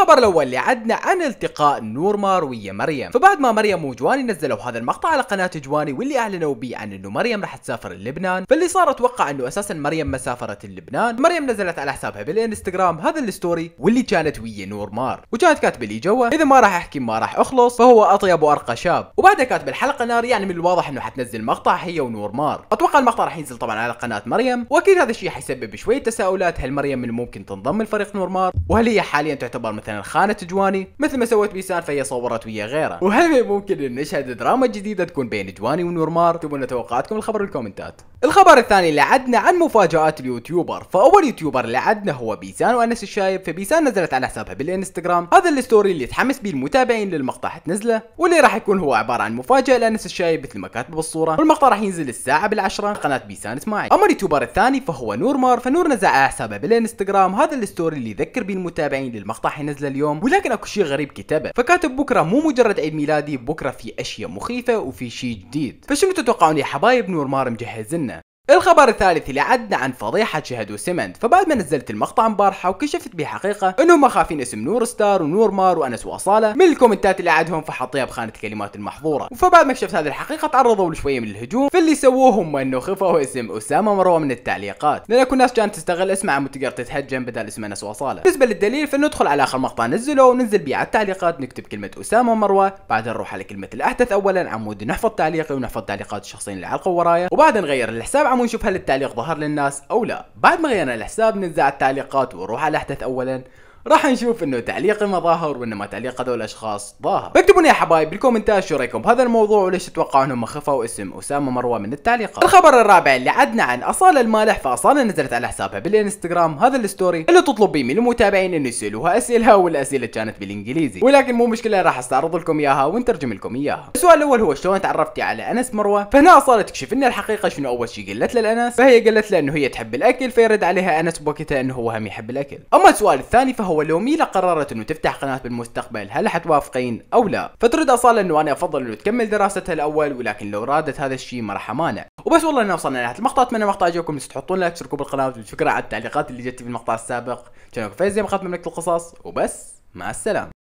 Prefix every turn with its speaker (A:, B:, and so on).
A: الخبر الاول اللي عندنا عن التقاء نور ويا مريم فبعد ما مريم وجواني نزلوا هذا المقطع على قناة جواني واللي اعلنوا به عن انه مريم راح تسافر لبنان فاللي صار اتوقع انه اساسا مريم ما سافرت لبنان مريم نزلت على حسابها بالانستغرام هذا الستوري واللي كانت ويا نور مار وكانت كاتبه لي جوا اذا ما راح احكي ما راح اخلص فهو اطيب وارقى شاب وبعدها كاتب الحلقه نار يعني من الواضح انه حتنزل مقطع هي ونور مار اتوقع المقطع راح ينزل طبعا على قناه مريم واكيد هذا الشيء حيسبب شويه تساؤلات هل مريم من ممكن تنضم لفريق نورمار وهل هي حاليا تعتبر مثلا مثلا خانة جواني مثل ما سوت بيسان فهي صورت ويا غيره وهل ممكن ان نشهد دراما جديده تكون بين جواني ونورمار تبون توقعاتكم الخبر بالكومنتات الخبر الثاني اللي عدنا عن مفاجآت اليوتيوبر فأول يوتيوبر اللي عدنا هو بيسان وأنس الشايب فبيسان نزلت على حسابها بالانستغرام هذا الستوري اللي تحمس به المتابعين للمقطع حتنزله واللي راح يكون هو عبارة عن مفاجأة لأنس الشايب مثل ما كاتب بالصورة والمقطع راح ينزل الساعة بالعشرة قناة بيسان اسماعيل أما اليوتيوبر الثاني فهو نور مار فنور نزل على حسابها بالانستغرام هذا الستوري اللي يذكر به المتابعين للمقطع حينزله اليوم ولكن اكو شيء غريب كتبه فكاتب بكرة مو مجرد عيد ميلادي بكرة في أشياء مخيفة وفي شيء جديد فشنو تتوقعون يا حبايب نور مار مجهزنا الخبر الثالث اللي عدنا عن فضيحة شهد وسمنت فبعد ما نزلت المقطع امبارحة وكشفت به حقيقة انهم مخافين اسم نور ستار ونور مار وانس واصالة من الكومنتات اللي عدهم فحطيها بخانة الكلمات المحظورة فبعد ما كشفت هذه الحقيقة تعرضوا لشوية من الهجوم فاللي سووه هم انه خفوا اسم اسامة مروة من التعليقات لان اكو ناس كانت تستغل اسمه عم تقدر تتهجم بدل اسم انس واصالة بالنسبة للدليل فندخل على اخر مقطع نزله وننزل بيه على التعليقات نكتب كلمة اسامة مروة بعد نروح على كلمة الاحدث اولا عمود نحفظ تعليقي ونحفظ تعليقات الشخصين اللي علقوا ورايا وبعد نغير الحساب قاموا نشوف هل التعليق ظهر للناس او لا بعد ما غيرنا الحساب ننزع التعليقات ونروح على الحدث اولا راح نشوف انه تعليق المظاهر وانما تعليق هذول الاشخاص ظاهر فاكتبوا يا حبايب بالكومنتات شو رايكم بهذا الموضوع وليش تتوقعوا انهم خفوا اسم اسامه مروه من التعليقات الخبر الرابع اللي عدنا عن اصاله المالح فاصاله نزلت على حسابها بالانستغرام هذا الستوري اللي تطلب بيه من المتابعين انه يسالوها اسئله والاسئله كانت بالانجليزي ولكن مو مشكله راح استعرض لكم اياها ونترجم لكم اياها السؤال الاول هو شلون تعرفتي على انس مروه فهنا اصاله تكشف لنا الحقيقه شنو اول شيء قالت له فهي قالت له انه هي تحب الاكل فيرد عليها انس بوقتها انه هو هم يحب الاكل اما السؤال الثاني فهو هو لو ميلا قررت انه تفتح قناة بالمستقبل هل حتوافقين او لا فترد اصالة انه انا افضل انه تكمل دراستها الاول ولكن لو رادت هذا الشيء ما راح امانع وبس والله انه وصلنا لنهاية المقطع اتمنى المقطع عجبكم تحطون لايك تشتركوا بالقناة وشكرا على التعليقات اللي جت في المقطع السابق كانوا فايز زي مقاطع مملكة القصص وبس مع السلامة